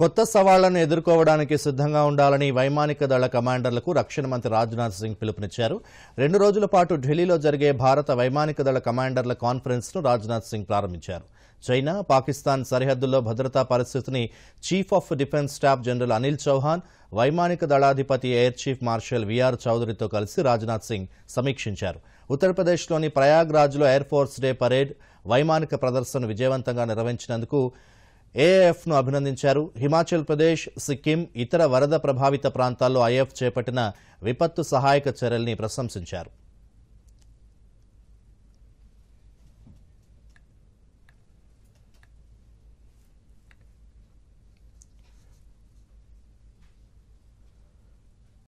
కొత్త సవాళ్లను ఎదుర్కోవడానికి సిద్ధంగా ఉండాలని వైమానిక దళ కమాండర్లకు రక్షణ మంత్రి రాజ్నాథ్ సింగ్ పిలుపునిచ్చారు రెండు రోజుల పాటు ఢిల్లీలో జరిగే భారత వైమానిక దళ కమాండర్ల కాన్ఫరెన్స్ను రాజ్నాథ్ సింగ్ ప్రారంభించారు చైనా పాకిస్తాన్ సరిహద్దుల్లో భద్రతా పరిస్థితిని chief of defence staff general Anil Chauhan వైమానిక దళాధిపతి ఎయిర్ చీఫ్ మార్షల్ విఆర్ చౌదరితో కలిసి రాజ్నాథ్ సింగ్ సమీక్షించారు ఉత్తరప్రదేశ్లోని ప్రయాగ్రాజ్లో ఎయిర్ ఫోర్స్ డే పరేడ్ వైమానిక ప్రదర్శన విజయవంతంగా నిర్వహించినందుకు ఏఎఫ్ను అభినందించారు హిమాచల్ ప్రదేశ్ సిక్కిం ఇతర వరద ప్రభావిత ప్రాంతాల్లో ఐఎఫ్ చేపట్టిన విపత్తు సహాయక చర్యల్ని ప్రశంసించారు